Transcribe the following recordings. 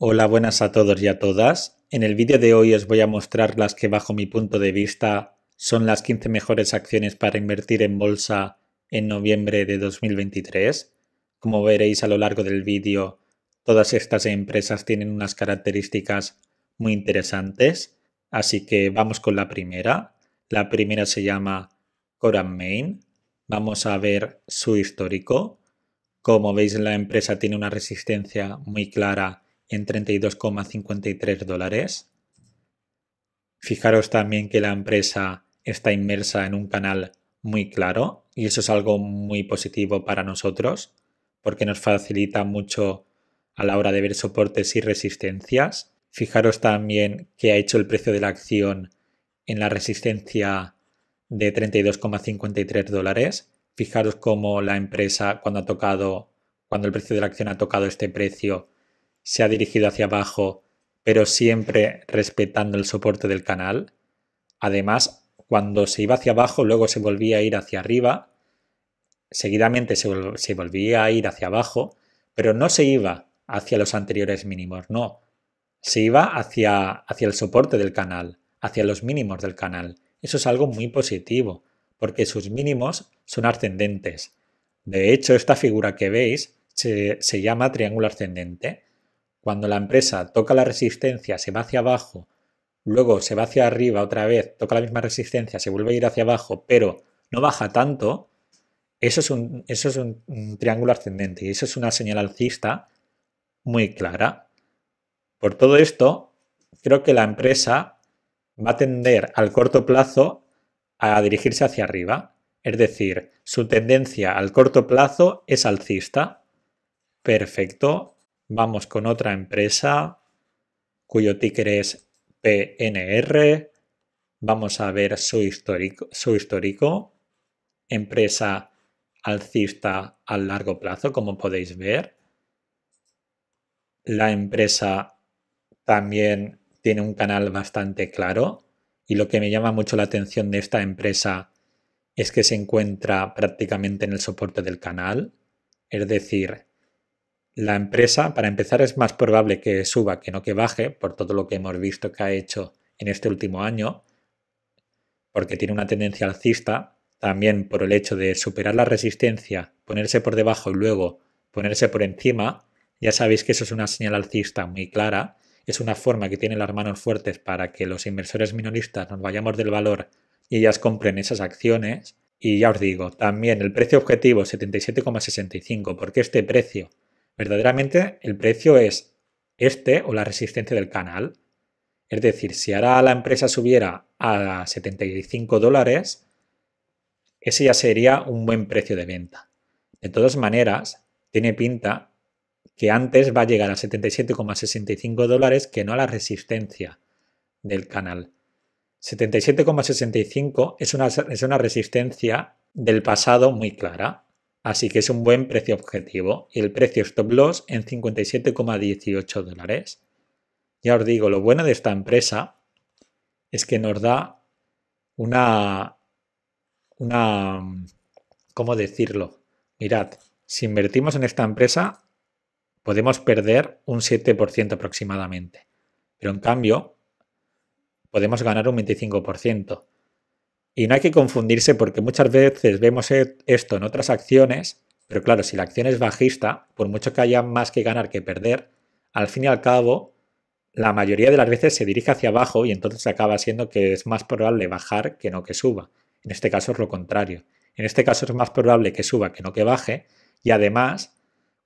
Hola, buenas a todos y a todas. En el vídeo de hoy os voy a mostrar las que bajo mi punto de vista son las 15 mejores acciones para invertir en bolsa en noviembre de 2023. Como veréis a lo largo del vídeo, todas estas empresas tienen unas características muy interesantes, así que vamos con la primera. La primera se llama Coram Main. Vamos a ver su histórico. Como veis, la empresa tiene una resistencia muy clara en 32,53 dólares. Fijaros también que la empresa está inmersa en un canal muy claro y eso es algo muy positivo para nosotros porque nos facilita mucho a la hora de ver soportes y resistencias. Fijaros también que ha hecho el precio de la acción en la resistencia de 32,53 dólares. Fijaros cómo la empresa cuando ha tocado, cuando el precio de la acción ha tocado este precio, se ha dirigido hacia abajo, pero siempre respetando el soporte del canal. Además, cuando se iba hacia abajo, luego se volvía a ir hacia arriba, seguidamente se, volvía a ir hacia abajo, pero no se iba hacia los anteriores mínimos, no. Se iba hacia, hacia el soporte del canal, hacia los mínimos del canal. Eso es algo muy positivo, porque sus mínimos son ascendentes. De hecho, esta figura que veis se llama triángulo ascendente cuando la empresa toca la resistencia, se va hacia abajo, luego se va hacia arriba otra vez, toca la misma resistencia, se vuelve a ir hacia abajo, pero no baja tanto, eso es un, eso es triángulo ascendente y eso es una señal alcista muy clara. Por todo esto, creo que la empresa va a tender al corto plazo a dirigirse hacia arriba. Es decir, su tendencia al corto plazo es alcista. Perfecto vamos con otra empresa cuyo ticker es PNR. Vamos a ver su histórico, su histórico. Empresa alcista a largo plazo, como podéis ver. La empresa también tiene un canal bastante claro y lo que me llama mucho la atención de esta empresa es que se encuentra prácticamente en el soporte del canal, es decir, la empresa, para empezar, es más probable que suba que no que baje, por todo lo que hemos visto que ha hecho en este último año, porque tiene una tendencia alcista, también por el hecho de superar la resistencia, ponerse por debajo y luego ponerse por encima, ya sabéis que eso es una señal alcista muy clara, es una forma que tienen las manos fuertes para que los inversores minoristas nos vayamos del valor y ellas compren esas acciones. Y ya os digo, también el precio objetivo 77,65, porque este precio verdaderamente el precio es este o la resistencia del canal. Es decir, si ahora la empresa subiera a 75 dólares, ese ya sería un buen precio de venta. De todas maneras, tiene pinta que antes va a llegar a 77,65 dólares que no a la resistencia del canal. 77,65 es una, es una resistencia del pasado muy clara. Así que es un buen precio objetivo. Y el precio stop loss en 57,18 dólares. Ya os digo, lo bueno de esta empresa es que nos da una... una ¿Cómo decirlo? Mirad, si invertimos en esta empresa podemos perder un 7% aproximadamente. Pero en cambio podemos ganar un 25%. Y no hay que confundirse porque muchas veces vemos e, esto en otras acciones, pero claro, si la acción es bajista, por mucho que haya más que ganar que perder, al fin y al cabo, la mayoría de las veces se dirige hacia abajo y entonces acaba siendo que es más probable bajar que no que suba. En este caso es lo contrario. En este caso es más probable que suba que no que baje y además,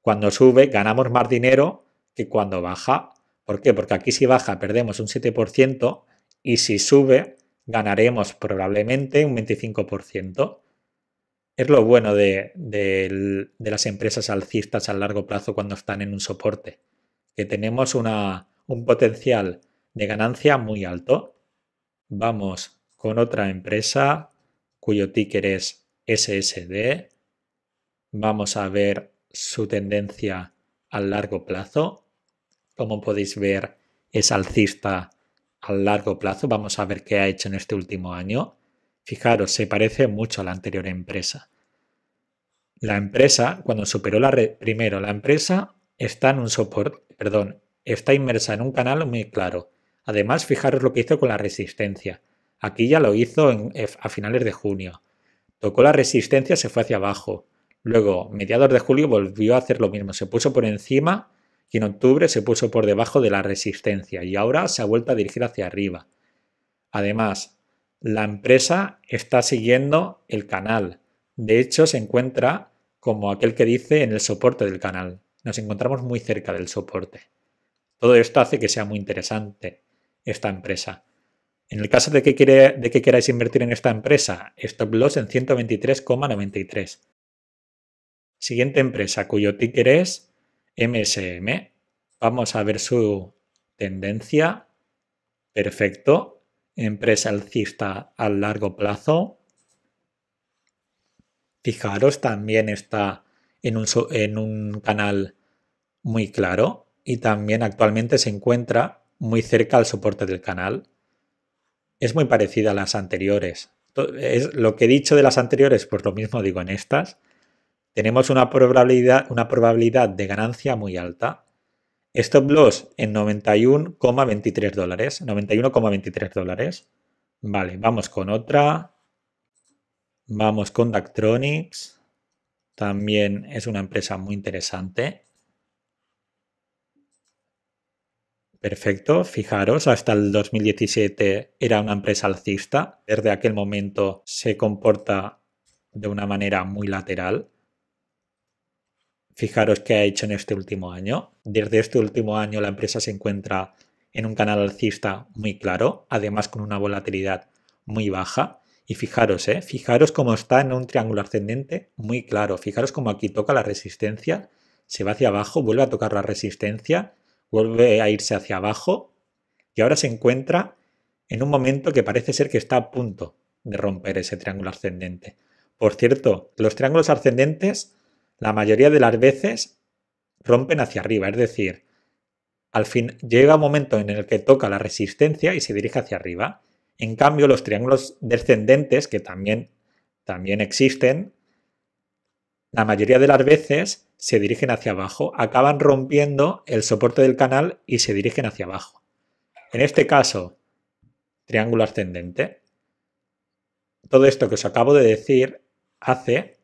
cuando sube ganamos más dinero que cuando baja. ¿Por qué? Porque aquí si baja perdemos un 7% y si sube ganaremos probablemente un 25%. Es lo bueno de, las empresas alcistas a largo plazo cuando están en un soporte, que tenemos un potencial de ganancia muy alto. Vamos con otra empresa cuyo ticker es SSD. Vamos a ver su tendencia a largo plazo. Como podéis ver, es alcista a largo plazo. Vamos a ver qué ha hecho en este último año. Fijaros, se parece mucho a la anterior empresa. La empresa, cuando superó la red, primero, la empresa está en un soporte, perdón, está inmersa en un canal muy claro. Además, fijaros lo que hizo con la resistencia. Aquí ya lo hizo eh, a finales de junio. Tocó la resistencia, se fue hacia abajo. Luego, mediados de julio, volvió a hacer lo mismo. Se puso por encima en octubre se puso por debajo de la resistencia y ahora se ha vuelto a dirigir hacia arriba. Además, la empresa está siguiendo el canal. De hecho, se encuentra, como aquel que dice, en el soporte del canal. Nos encontramos muy cerca del soporte. Todo esto hace que sea muy interesante esta empresa. En el caso de que, de que queráis invertir en esta empresa, stop loss en 123,93. Siguiente empresa cuyo ticker es MSM. Vamos a ver su tendencia. Perfecto. Empresa alcista a largo plazo. Fijaros, también está en un, canal muy claro y también actualmente se encuentra muy cerca al soporte del canal. Es muy parecida a las anteriores. Es lo que he dicho de las anteriores, pues lo mismo digo en estas tenemos una probabilidad, una probabilidad de ganancia muy alta. Stop loss en 91,23 dólares. 91,23 dólares. Vale, vamos con otra. Vamos con Dactronics. También es una empresa muy interesante. Perfecto, fijaros, hasta el 2017 era una empresa alcista, desde aquel momento se comporta de una manera muy lateral. Fijaros qué ha hecho en este último año. Desde este último año la empresa se encuentra en un canal alcista muy claro, además con una volatilidad muy baja. Y fijaros, ¿eh? fijaros cómo está en un triángulo ascendente muy claro. Fijaros cómo aquí toca la resistencia, se va hacia abajo, vuelve a tocar la resistencia, vuelve a irse hacia abajo y ahora se encuentra en un momento que parece ser que está a punto de romper ese triángulo ascendente. Por cierto, los triángulos ascendentes la mayoría de las veces rompen hacia arriba, es decir, al fin llega un momento en el que toca la resistencia y se dirige hacia arriba. En cambio, los triángulos descendentes, que también, también existen, la mayoría de las veces se dirigen hacia abajo, acaban rompiendo el soporte del canal y se dirigen hacia abajo. En este caso, triángulo ascendente. Todo esto que os acabo de decir hace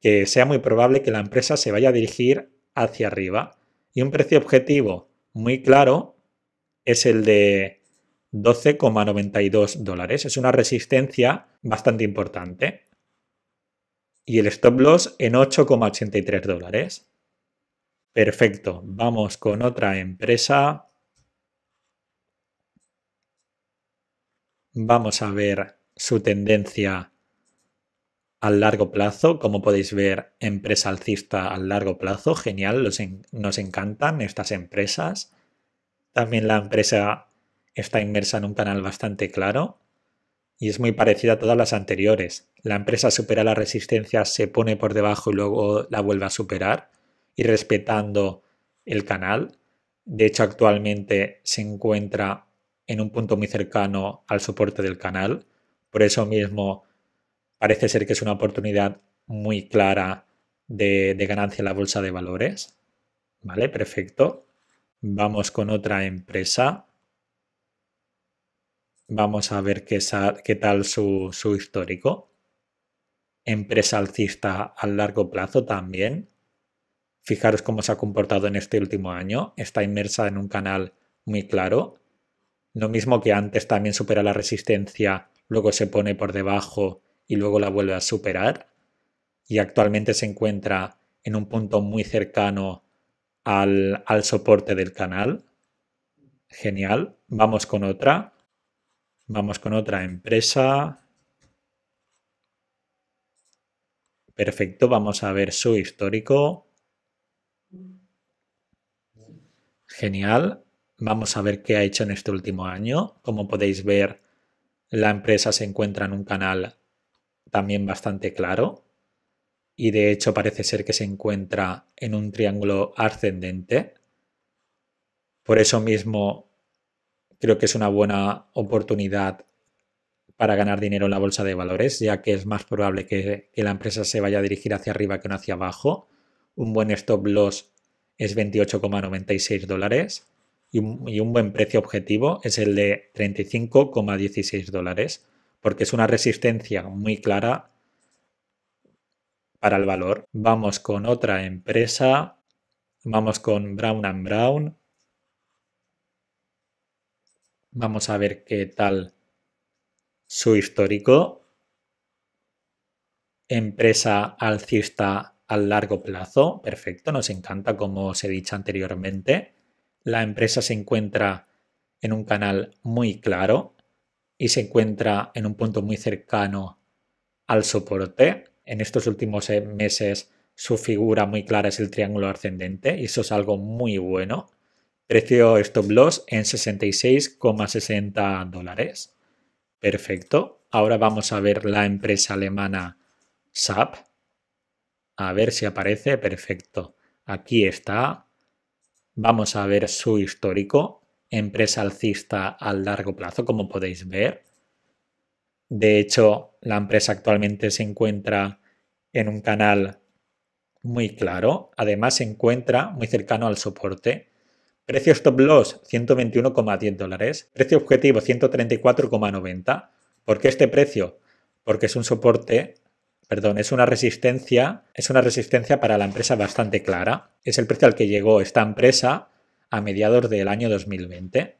que sea muy probable que la empresa se vaya a dirigir hacia arriba. Y un precio objetivo muy claro es el de 12,92 dólares. Es una resistencia bastante importante. Y el stop loss en 8,83 dólares. Perfecto. Vamos con otra empresa. Vamos a ver su tendencia al largo plazo, como podéis ver, empresa alcista a largo plazo, genial, nos encantan estas empresas. También la empresa está inmersa en un canal bastante claro y es muy parecida a todas las anteriores. La empresa supera la resistencia, se pone por debajo y luego la vuelve a superar y respetando el canal. De hecho, actualmente se encuentra en un punto muy cercano al soporte del canal. Por eso mismo parece ser que es una oportunidad muy clara de, ganancia en la bolsa de valores. Vale, perfecto. Vamos con otra empresa. Vamos a ver qué, qué tal su, su histórico. Empresa alcista a largo plazo también. Fijaros cómo se ha comportado en este último año. Está inmersa en un canal muy claro. Lo mismo que antes también supera la resistencia, luego se pone por debajo y luego la vuelve a superar y actualmente se encuentra en un punto muy cercano al, soporte del canal. Genial. Vamos con otra. Vamos con otra empresa. Perfecto, vamos a ver su histórico. Genial. Vamos a ver qué ha hecho en este último año. Como podéis ver, la empresa se encuentra en un canal también bastante claro y de hecho parece ser que se encuentra en un triángulo ascendente. Por eso mismo creo que es una buena oportunidad para ganar dinero en la bolsa de valores, ya que es más probable que, la empresa se vaya a dirigir hacia arriba que no hacia abajo. Un buen stop loss es 28,96 dólares y un, y un buen precio objetivo es el de 35,16 dólares porque es una resistencia muy clara para el valor. Vamos con otra empresa, vamos con Brown ⁇ Brown. Vamos a ver qué tal su histórico. Empresa alcista a largo plazo, perfecto, nos encanta como os he dicho anteriormente. La empresa se encuentra en un canal muy claro, y se encuentra en un punto muy cercano al soporte. En estos últimos eh, meses su figura muy clara es el triángulo ascendente y eso es algo muy bueno. Precio stop loss en 66,60 dólares. Perfecto. Ahora vamos a ver la empresa alemana SAP. A ver si aparece. Perfecto. Aquí está. Vamos a ver su histórico empresa alcista a largo plazo, como podéis ver. De hecho, la empresa actualmente se encuentra en un canal muy claro. Además, se encuentra muy cercano al soporte. Precio stop loss 121,10 dólares. Precio objetivo 134,90. ¿Por qué este precio? Porque es un soporte, perdón, es una resistencia, es una resistencia para la empresa bastante clara. Es el precio al que llegó esta empresa a mediados del año 2020.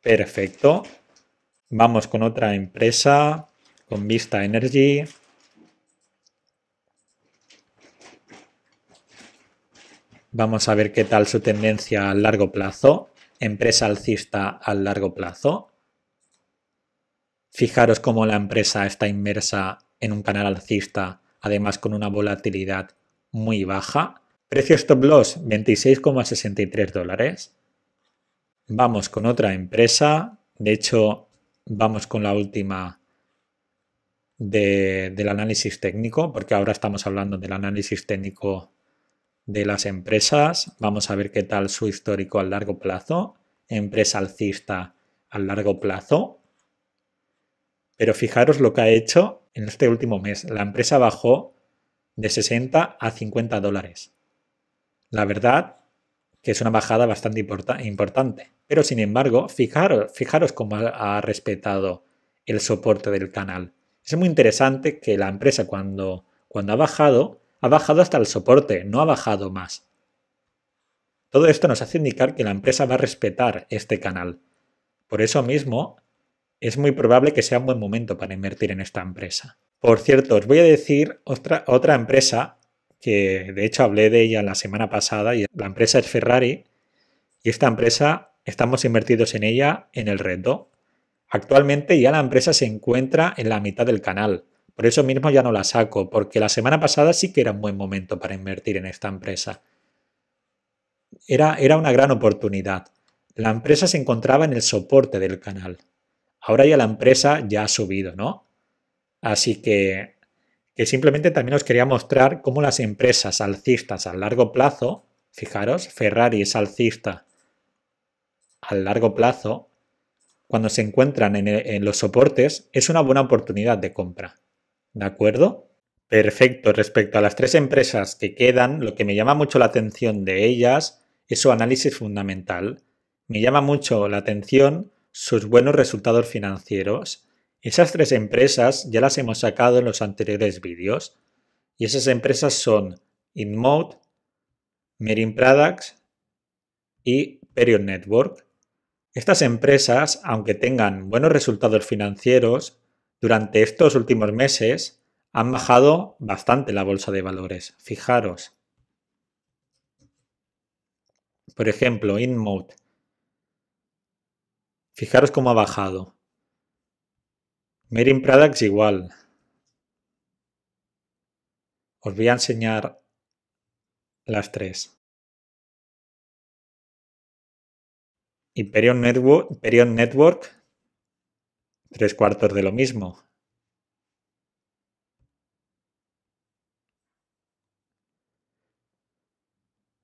Perfecto. Vamos con otra empresa, con Vista Energy. Vamos a ver qué tal su tendencia a largo plazo. Empresa alcista a largo plazo. Fijaros cómo la empresa está inmersa en un canal alcista, además con una volatilidad muy baja. Precio stop loss 26,63 dólares. Vamos con otra empresa. De hecho, vamos con la última del análisis técnico, porque ahora estamos hablando del análisis técnico de las empresas. Vamos a ver qué tal su histórico a largo plazo. Empresa alcista a largo plazo. Pero fijaros lo que ha hecho en este último mes. La empresa bajó de 60 a 50 dólares. La verdad que es una bajada bastante importante. Pero sin embargo, fijaros, fijaros cómo ha, respetado el soporte del canal. Es muy interesante que la empresa cuando, cuando ha bajado, ha bajado hasta el soporte, no ha bajado más. Todo esto nos hace indicar que la empresa va a respetar este canal. Por eso mismo, es muy probable que sea un buen momento para invertir en esta empresa. Por cierto, os voy a decir otra, otra empresa que de hecho hablé de ella la semana pasada y la empresa es Ferrari y esta empresa estamos invertidos en ella en el reto. Actualmente ya la empresa se encuentra en la mitad del canal, por eso mismo ya no la saco, porque la semana pasada sí que era un buen momento para invertir en esta empresa. Era, era una gran oportunidad. La empresa se encontraba en el soporte del canal. Ahora ya la empresa ya ha subido, ¿no? Así que que simplemente también os quería mostrar cómo las empresas alcistas a largo plazo, fijaros, Ferrari es alcista a largo plazo, cuando se encuentran en, en los soportes, es una buena oportunidad de compra. ¿De acuerdo? Perfecto. Respecto a las tres empresas que quedan, lo que me llama mucho la atención de ellas es su análisis fundamental. Me llama mucho la atención sus buenos resultados financieros esas tres empresas ya las hemos sacado en los anteriores vídeos y esas empresas son InMode, Merin Products y Period Network. Estas empresas, aunque tengan buenos resultados financieros, durante estos últimos meses han bajado bastante la bolsa de valores. Fijaros. Por ejemplo, InMode. Fijaros cómo ha bajado. Merin Products igual. Os voy a enseñar las tres. Imperion Network, Network, tres cuartos de lo mismo.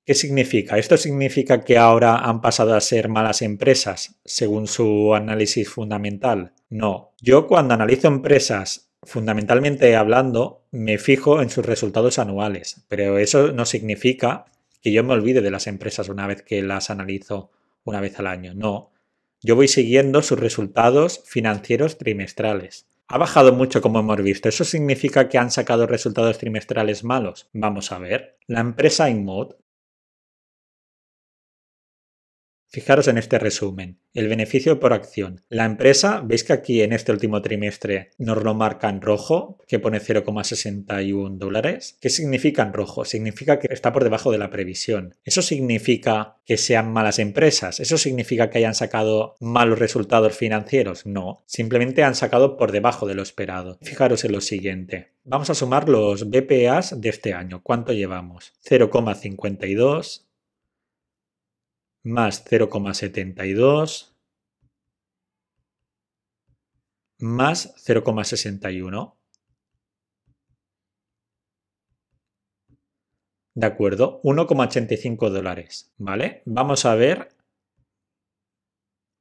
¿Qué significa? Esto significa que ahora han pasado a ser malas empresas, según su análisis fundamental. No, yo cuando analizo empresas, fundamentalmente hablando, me fijo en sus resultados anuales, pero eso no significa que yo me olvide de las empresas una vez que las analizo una vez al año, no. Yo voy siguiendo sus resultados financieros trimestrales. Ha bajado mucho como hemos visto. ¿Eso significa que han sacado resultados trimestrales malos? Vamos a ver. La empresa Inmod Fijaros en este resumen, el beneficio por acción. La empresa, veis que aquí en este último trimestre nos lo marca en rojo, que pone 0,61 dólares. ¿Qué significa en rojo? Significa que está por debajo de la previsión. ¿Eso significa que sean malas empresas? ¿Eso significa que hayan sacado malos resultados financieros? No, simplemente han sacado por debajo de lo esperado. Fijaros en lo siguiente. Vamos a sumar los BPAs de este año. ¿Cuánto llevamos? 0,52, más 0,72 más 0,61. De acuerdo, 1,85 dólares, ¿vale? Vamos a ver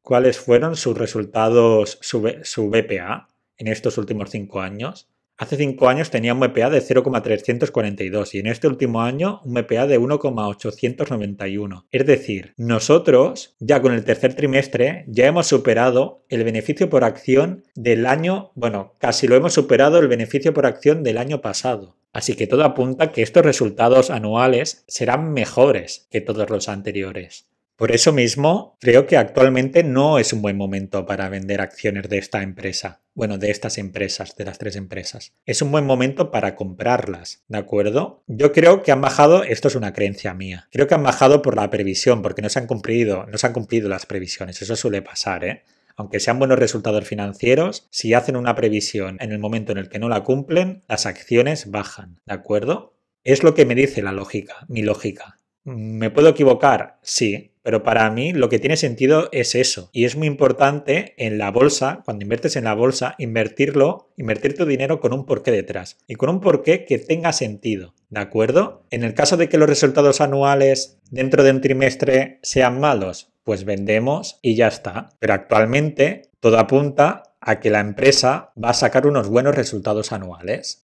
cuáles fueron sus resultados, su, su BPA en estos últimos cinco años. Hace cinco años tenía un MPA de 0,342 y en este último año un MPA de 1,891. Es decir, nosotros ya con el tercer trimestre ya hemos superado el beneficio por acción del año, bueno, casi lo hemos superado el beneficio por acción del año pasado. Así que todo apunta que estos resultados anuales serán mejores que todos los anteriores. Por eso mismo, creo que actualmente no es un buen momento para vender acciones de esta empresa. Bueno, de estas empresas, de las tres empresas. Es un buen momento para comprarlas, ¿de acuerdo? Yo creo que han bajado, esto es una creencia mía, creo que han bajado por la previsión, porque no se han cumplido, no se han cumplido las previsiones, eso suele pasar, ¿eh? aunque sean buenos resultados financieros, si hacen una previsión en el momento en el que no la cumplen, las acciones bajan, ¿de acuerdo? Es lo que me dice la lógica, mi lógica. ¿Me puedo equivocar? Sí, pero para mí lo que tiene sentido es eso. Y es muy importante en la bolsa, cuando inviertes en la bolsa, invertirlo, invertir tu dinero con un porqué detrás y con un porqué que tenga sentido. ¿De acuerdo? En el caso de que los resultados anuales dentro de un trimestre sean malos, pues vendemos y ya está. Pero actualmente todo apunta a que la empresa va a sacar unos buenos resultados anuales.